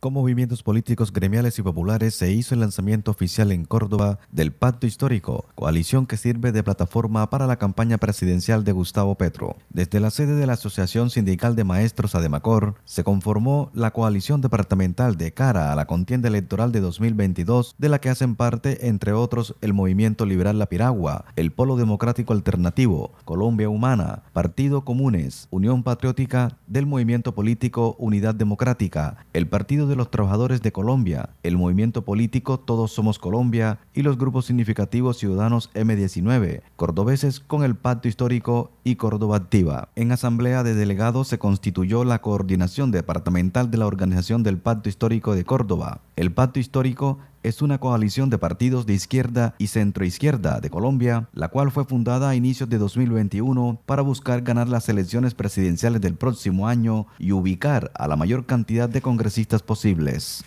con movimientos políticos gremiales y populares se hizo el lanzamiento oficial en Córdoba del Pacto Histórico, coalición que sirve de plataforma para la campaña presidencial de Gustavo Petro. Desde la sede de la Asociación Sindical de Maestros Ademacor, se conformó la coalición departamental de cara a la contienda electoral de 2022, de la que hacen parte, entre otros, el Movimiento Liberal La Piragua, el Polo Democrático Alternativo, Colombia Humana, Partido Comunes, Unión Patriótica del Movimiento Político Unidad Democrática, el Partido de los Trabajadores de Colombia, el movimiento político Todos Somos Colombia y los grupos significativos ciudadanos M19, cordobeses con el Pacto Histórico y Córdoba Activa. En Asamblea de Delegados se constituyó la Coordinación Departamental de la Organización del Pacto Histórico de Córdoba. El Pacto Histórico es una coalición de partidos de izquierda y centroizquierda de Colombia, la cual fue fundada a inicios de 2021 para buscar ganar las elecciones presidenciales del próximo año y ubicar a la mayor cantidad de congresistas posibles.